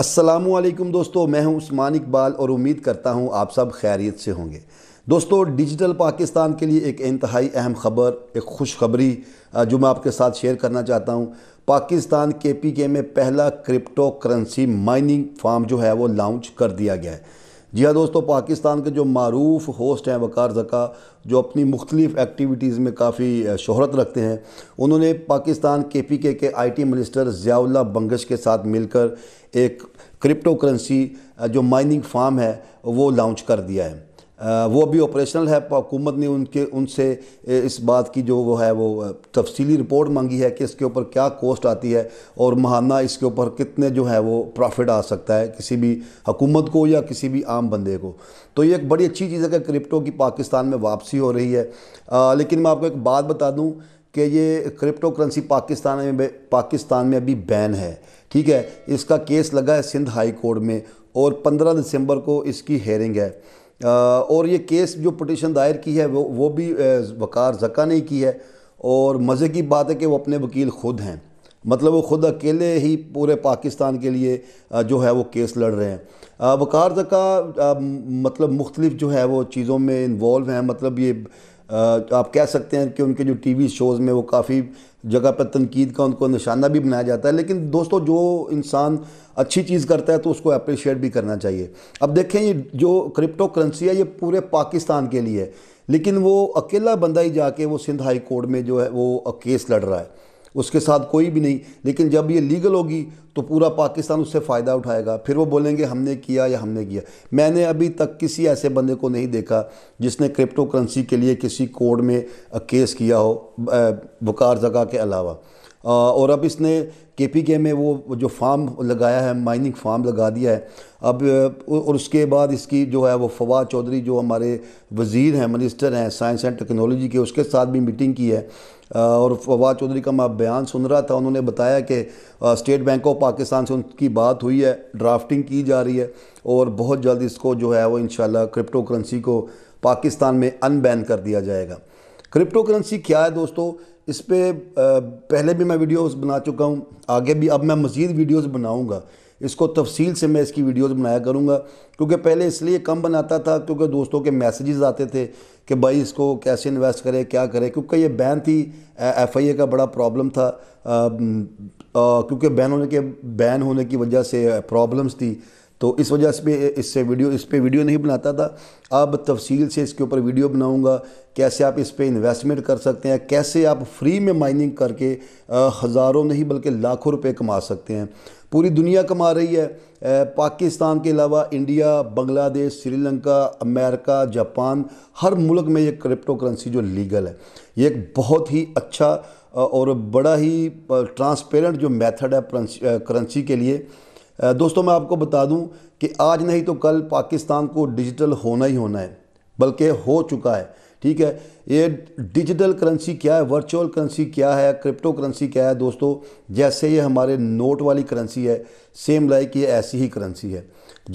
असलम दोस्तों मैं हूं उस्मान इकबाल और उम्मीद करता हूं आप सब खैरियत से होंगे दोस्तों डिजिटल पाकिस्तान के लिए एक इंतहाई अहम ख़बर एक खुशखबरी जो मैं आपके साथ शेयर करना चाहता हूं पाकिस्तान के पी के में पहला क्रिप्टो करेंसी माइनिंग फार्म जो है वो लॉन्च कर दिया गया है जी हाँ दोस्तों पाकिस्तान के जो मरूफ होस्ट हैं वकार जका जो अपनी मुख्तलिफ एक्टिविटीज़ में काफ़ी शहरत रखते हैं उन्होंने पाकिस्तान के पी के के I T minister Ziaullah Bangash के साथ मिलकर एक क्रिप्टो करेंसी जो माइनिंग फार्म है वो लॉन्च कर दिया है वो अभी ऑपरेशनल है हुकूमत ने उनके उनसे इस बात की जो वो है वो तफसीली रिपोर्ट मांगी है कि इसके ऊपर क्या कॉस्ट आती है और महाना इसके ऊपर कितने जो है वो प्रॉफिट आ सकता है किसी भी हुकूमत को या किसी भी आम बंदे को तो ये एक बड़ी अच्छी चीज़ है कि क्रिप्टो की पाकिस्तान में वापसी हो रही है आ, लेकिन मैं आपको एक बात बता दूँ कि ये क्रिप्टो करेंसी पाकिस्तान में पाकिस्तान में अभी बैन है ठीक है इसका केस लगा है सिंध हाई कोर्ट में और 15 दिसंबर को इसकी हेयरिंग है और ये केस जो पटिशन दायर की है वो वो भी वकार जका नहीं की है और मज़े की बात है कि वो अपने वकील खुद हैं मतलब वो खुद अकेले ही पूरे पाकिस्तान के लिए जो है वो केस लड़ रहे हैं वकार जका मतलब मुख्तलिफ जो है वो चीज़ों में इन्वॉल्व हैं मतलब ये तो आप कह सकते हैं कि उनके जो टीवी शोज़ में वो काफ़ी जगह पर तनकीद का उनको निशाना भी बनाया जाता है लेकिन दोस्तों जो इंसान अच्छी चीज़ करता है तो उसको अप्रिशिएट भी करना चाहिए अब देखें ये जो क्रिप्टो करेंसी है ये पूरे पाकिस्तान के लिए है लेकिन वो अकेला बंदा ही जाके वो सिंध हाई कोर्ट में जो है वो केस लड़ रहा है उसके साथ कोई भी नहीं लेकिन जब ये लीगल होगी तो पूरा पाकिस्तान उससे फ़ायदा उठाएगा फिर वो बोलेंगे हमने किया या हमने किया मैंने अभी तक किसी ऐसे बंदे को नहीं देखा जिसने क्रिप्टो करेंसी के लिए किसी कोड में केस किया हो बुकार जगह के अलावा और अब इसने के पी के में वो जो फार्म लगाया है माइनिंग फार्म लगा दिया है अब और उसके बाद इसकी जो है वो फवाद चौधरी जो हमारे वज़ीर हैं मिनिस्टर हैं साइंस एंड टेक्नोलॉजी के उसके साथ भी मीटिंग की है और फवाद चौधरी का मैं बयान सुन रहा था उन्होंने बताया कि स्टेट बैंक ऑफ पाकिस्तान से उनकी बात हुई है ड्राफ्टिंग की जा रही है और बहुत जल्द इसको जो है वो इन क्रिप्टो करेंसी को पाकिस्तान में अनबैन कर दिया जाएगा क्रिप्टो करेंसी क्या है दोस्तों इस पर पहले भी मैं वीडियोस बना चुका हूँ आगे भी अब मैं मज़ीद वीडियोस बनाऊँगा इसको तफसील से मैं इसकी वीडियोस बनाया करूँगा क्योंकि पहले इसलिए कम बनाता था क्योंकि दोस्तों के मैसेजेस आते थे कि भाई इसको कैसे इन्वेस्ट करें क्या करें क्योंकि ये बैन थी एफ आई ए का बड़ा प्रॉब्लम था आ, आ, क्योंकि बैन होने के बैन होने की वजह से प्रॉब्लम्स थी तो इस वजह से इससे वीडियो इस पर वीडियो नहीं बनाता था अब तफसील से इसके ऊपर वीडियो बनाऊंगा कैसे आप इस पर इन्वेस्टमेंट कर सकते हैं कैसे आप फ्री में माइनिंग करके हज़ारों नहीं बल्कि लाखों रुपए कमा सकते हैं पूरी दुनिया कमा रही है पाकिस्तान के अलावा India Bangladesh Sri Lanka America Japan हर मुल्क में ये क्रिप्टो करेंसी जो लीगल है ये एक बहुत ही अच्छा और बड़ा ही ट्रांसपेरेंट जो मेथड है करेंसी के लिए दोस्तों मैं आपको बता दूं कि आज नहीं तो कल पाकिस्तान को डिजिटल होना ही होना है बल्कि हो चुका है ठीक है ये डिजिटल करेंसी क्या है वर्चुअल करेंसी क्या है क्रिप्टो करेंसी क्या है दोस्तों जैसे ये हमारे नोट वाली करेंसी है सेम लाइक ये ऐसी ही करेंसी है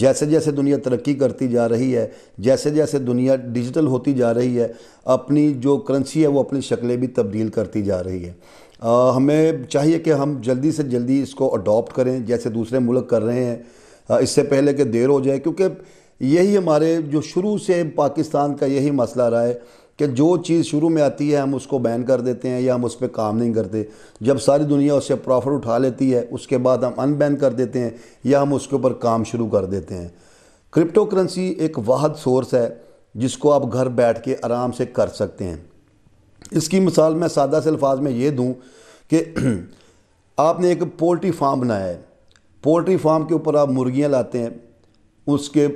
जैसे जैसे दुनिया तरक्की करती जा रही है जैसे जैसे दुनिया डिजिटल होती जा रही है अपनी जो करेंसी है वो अपनी शक्लें भी तब्दील करती जा रही है आ, हमें चाहिए कि हम जल्दी से जल्दी इसको अडॉप्ट करें जैसे दूसरे मुल्क कर रहे हैं इससे पहले कि देर हो जाए क्योंकि यही हमारे जो शुरू से पाकिस्तान का यही मसला रहा है कि जो चीज़ शुरू में आती है हम उसको बैन कर देते हैं या हम उस पर काम नहीं करते जब सारी दुनिया उससे प्रॉफिट उठा लेती है उसके बाद हम अनबैन कर देते हैं या हम उसके ऊपर काम शुरू कर देते हैं क्रिप्टो करेंसी एक वाहद सोर्स है जिसको आप घर बैठ के आराम से कर सकते हैं इसकी मिसाल मैं सादा से अल्फाज में ये दूँ कि आपने एक पोल्ट्री फार्म बनाया है पोल्ट्री फार्म के ऊपर आप मुर्गियाँ लाते हैं उसके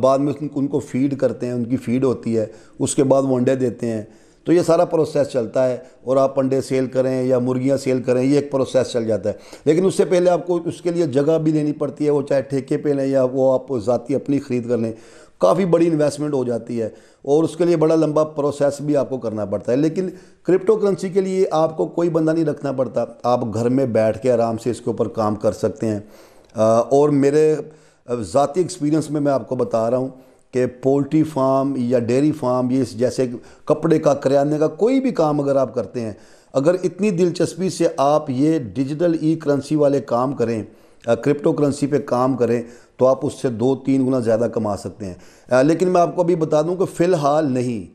बाद में उनको फीड करते हैं उनकी फीड होती है उसके बाद वो अंडे देते हैं तो ये सारा प्रोसेस चलता है और आप अंडे सेल करें या मुर्गियां सेल करें ये एक प्रोसेस चल जाता है लेकिन उससे पहले आपको उसके लिए जगह भी लेनी पड़ती है वो चाहे ठेके पे लें या वो आप ज़ाती अपनी ख़रीद कर लें काफ़ी बड़ी इन्वेस्टमेंट हो जाती है और उसके लिए बड़ा लंबा प्रोसेस भी आपको करना पड़ता है लेकिन क्रिप्टो करेंसी के लिए आपको कोई बंदा नहीं रखना पड़ता आप घर में बैठ के आराम से इसके ऊपर काम कर सकते हैं और मेरे ज़ाती एक्सपीरियंस में मैं आपको बता रहा हूँ कि पोल्ट्री फार्म या डेयरी फार्म ये जैसे कपड़े का करियाने का कोई भी काम अगर आप करते हैं अगर इतनी दिलचस्पी से आप ये डिजिटल ई करेंसी वाले काम करें क्रिप्टो करेंसी पे काम करें तो आप उससे दो तीन गुना ज़्यादा कमा सकते हैं लेकिन मैं आपको अभी बता दूं कि फ़िलहाल नहीं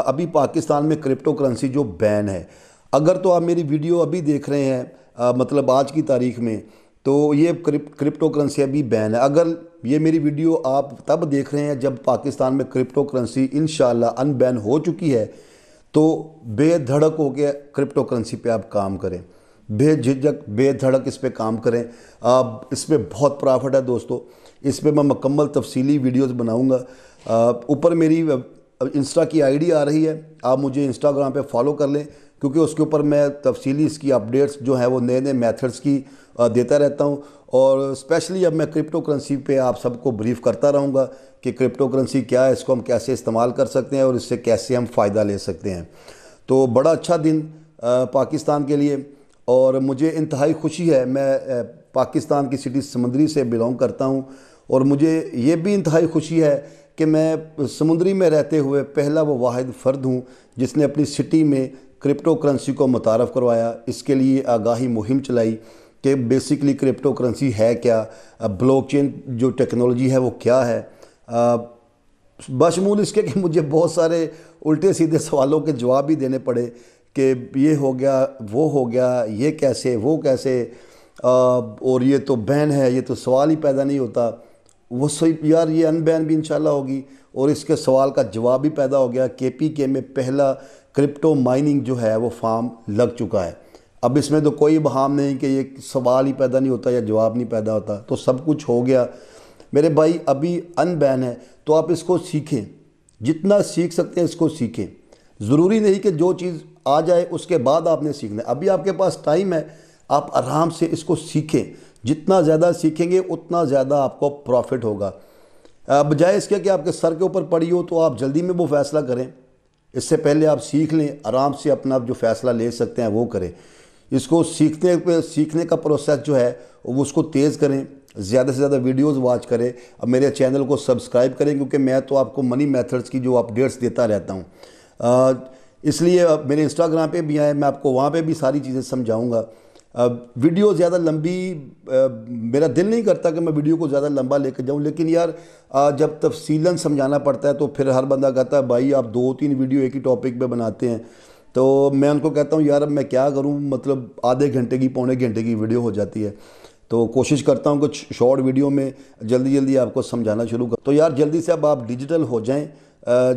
अभी पाकिस्तान में क्रिप्टो करेंसी जो बैन है अगर तो आप मेरी वीडियो अभी देख रहे हैं मतलब आज की तारीख में तो ये क्रिप्टो करेंसी अभी बैन है अगर ये मेरी वीडियो आप तब देख रहे हैं जब पाकिस्तान में क्रिप्टो करेंसी इन अनबैन हो चुकी है तो बेधड़क होकर क्रिप्टो करेंसी पर आप काम करें बेझिझक बेधड़क इस पर काम करें आप पर बहुत प्रॉफिट है दोस्तों इस पर मैं मकम्मल तफसीली वीडियोज़ बनाऊँगा ऊपर मेरी इंस्टा की आईडी आ रही है आप मुझे इंस्टाग्राम पे फॉलो कर लें क्योंकि उसके ऊपर मैं तफसीली इसकी अपडेट्स जो हैं वो नए नए मेथड्स की देता रहता हूं और स्पेशली अब मैं क्रिप्टो करेंसी पे आप सबको ब्रीफ करता रहूंगा कि क्रिप्टो करेंसी क्या है इसको हम कैसे इस्तेमाल कर सकते हैं और इससे कैसे हम फ़ायदा ले सकते हैं तो बड़ा अच्छा दिन पाकिस्तान के लिए और मुझे इंतहाई खुशी है मैं पाकिस्तान की सिटी समंदरी से बिलोंग करता हूँ और मुझे ये भी इंतहाई खुशी है कि मैं समुंदरी में रहते हुए पहला वो वाद फ़र्द हूँ जिसने अपनी सिटी में क्रिप्टो करेंसी को मुतारफ़ करवाया इसके लिए आगाही मुहिम चलाई कि बेसिकली क्रिप्टो करेंसी है क्या ब्लॉकचेन जो टेक्नोलॉजी है वो क्या है बशमूल इसके कि मुझे बहुत सारे उल्टे सीधे सवालों के जवाब भी देने पड़े कि ये हो गया वो हो गया ये कैसे वो कैसे और ये तो बहन है ये तो सवाल ही पैदा नहीं होता वो सही यार ये अनबैन भी इंशाल्लाह होगी और इसके सवाल का जवाब भी पैदा हो गया के पी के में पहला क्रिप्टो माइनिंग जो है वो फार्म लग चुका है अब इसमें तो कोई बहाम नहीं कि ये सवाल ही पैदा नहीं होता या जवाब नहीं पैदा होता तो सब कुछ हो गया मेरे भाई अभी अनबैन है तो आप इसको सीखें जितना सीख सकते हैं इसको सीखें ज़रूरी नहीं कि जो चीज़ आ जाए उसके बाद आपने सीखना है अभी आपके पास टाइम है आप आराम से इसको सीखें जितना ज़्यादा सीखेंगे उतना ज़्यादा आपको प्रॉफिट होगा बजाय इसके कि आपके सर के ऊपर पड़ी हो तो आप जल्दी में वो फ़ैसला करें इससे पहले आप सीख लें आराम से अपना जो फ़ैसला ले सकते हैं वो करें इसको सीखने पे सीखने का प्रोसेस जो है वो उसको तेज़ करें ज़्यादा से ज़्यादा वीडियोस वॉच करें अब मेरे चैनल को सब्सक्राइब करें क्योंकि मैं तो आपको मनी मेथड्स की जो अपडेट्स देता रहता हूँ इसलिए अब मेरे इंस्टाग्राम पे भी आए मैं आपको वहाँ पे भी सारी चीज़ें समझाऊंगा वीडियो ज़्यादा लंबी आ, मेरा दिल नहीं करता कि मैं वीडियो को ज़्यादा लंबा लेकर जाऊँ लेकिन यार आ, जब तफसीला समझाना पड़ता है तो फिर हर बंदा कहता है भाई आप दो तीन वीडियो एक ही टॉपिक पर बनाते हैं तो मैं उनको कहता हूँ यार अब मैं क्या करूँ मतलब आधे घंटे की पौने घंटे की वीडियो हो जाती है तो कोशिश करता हूँ कुछ शॉर्ट वीडियो में जल्दी जल्दी आपको समझाना शुरू कर तो यार जल्दी से अब आप डिजिटल हो जाएँ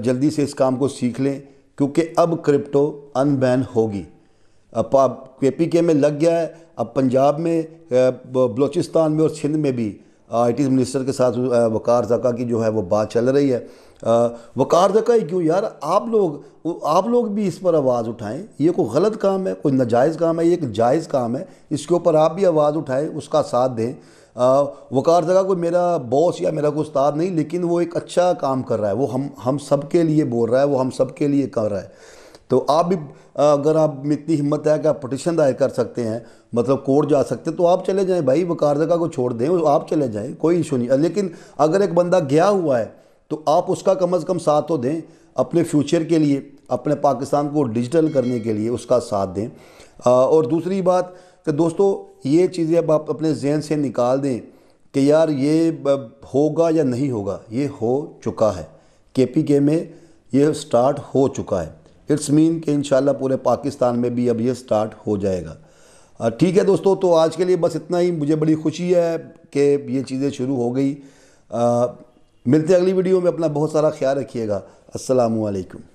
जल्दी से इस काम को सीख लें क्योंकि अब क्रिप्टो अनबैन होगी अब आप के में लग गया है अब पंजाब में बलूचिस्तान में और सिंध में भी आई टी मिनिस्टर के साथ वकार जका की जो है वो बात चल रही है वकार जका ही क्यों यार आप लोग आप लोग भी इस पर आवाज़ उठाएं ये कोई गलत काम है कोई नाजायज़ काम है ये एक जायज़ काम है इसके ऊपर आप भी आवाज़ उठाएं उसका साथ दें वकार जगह कोई मेरा बॉस या मेरा कोई उस्ताद नहीं लेकिन वो एक अच्छा काम कर रहा है वो हम हम सब के लिए बोल रहा है वो हम सब के लिए कर रहा है तो आप भी अगर आप में इतनी हिम्मत है कि आप पटिशन दायर कर सकते हैं मतलब कोर्ट जा सकते हैं तो आप चले जाएं भाई वकार जगह को छोड़ दें आप चले जाएं कोई इशू नहीं लेकिन अगर एक बंदा गया हुआ है तो आप उसका कम अज़ कम साथ तो दें अपने फ्यूचर के लिए अपने पाकिस्तान को डिजिटल करने के लिए उसका साथ दें और दूसरी बात कि दोस्तों ये चीज़ें अब आप अपने जहन से निकाल दें कि यार ये होगा या नहीं होगा ये हो चुका है के पी के में ये स्टार्ट हो चुका है इट्स मीन कि इन पूरे पाकिस्तान में भी अब ये स्टार्ट हो जाएगा ठीक है दोस्तों तो आज के लिए बस इतना ही मुझे बड़ी खुशी है कि ये चीज़ें शुरू हो गई आ, मिलते अगली वीडियो में अपना बहुत सारा ख्याल रखिएगा असलकम